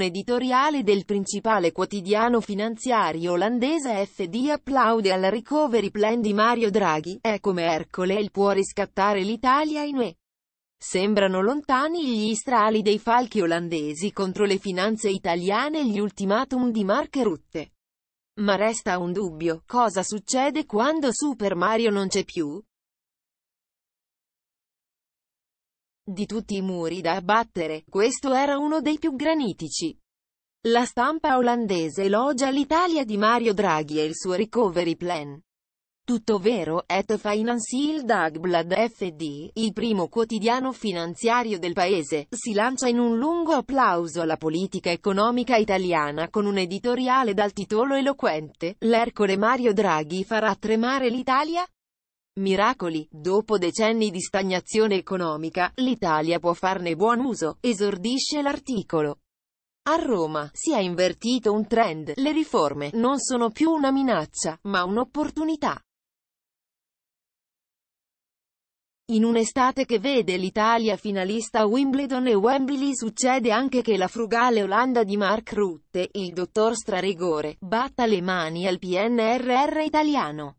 un editoriale del principale quotidiano finanziario olandese FD applaude al recovery plan di Mario Draghi, è come Ercole il può riscattare l'Italia in UE. Sembrano lontani gli strali dei falchi olandesi contro le finanze italiane e gli ultimatum di Mark Rutte. Ma resta un dubbio, cosa succede quando Super Mario non c'è più? Di tutti i muri da abbattere, questo era uno dei più granitici. La stampa olandese elogia l'Italia di Mario Draghi e il suo recovery plan. Tutto vero, et Financial Dagblad FD, il primo quotidiano finanziario del paese, si lancia in un lungo applauso alla politica economica italiana con un editoriale dal titolo eloquente, l'Ercole Mario Draghi farà tremare l'Italia? Miracoli, dopo decenni di stagnazione economica, l'Italia può farne buon uso, esordisce l'articolo. A Roma, si è invertito un trend, le riforme non sono più una minaccia, ma un'opportunità. In un'estate che vede l'Italia finalista a Wimbledon e Wembley succede anche che la frugale Olanda di Mark Rutte, il dottor Strarigore, batta le mani al PNRR italiano.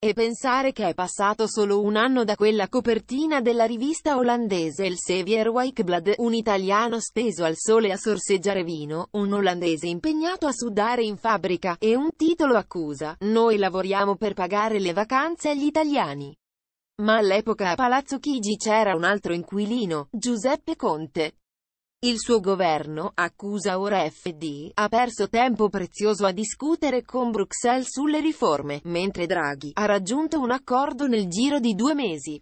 E pensare che è passato solo un anno da quella copertina della rivista olandese El Sevier Weekblad, un italiano steso al sole a sorseggiare vino, un olandese impegnato a sudare in fabbrica, e un titolo accusa, noi lavoriamo per pagare le vacanze agli italiani. Ma all'epoca a Palazzo Chigi c'era un altro inquilino, Giuseppe Conte. Il suo governo, accusa ora FD, ha perso tempo prezioso a discutere con Bruxelles sulle riforme, mentre Draghi ha raggiunto un accordo nel giro di due mesi.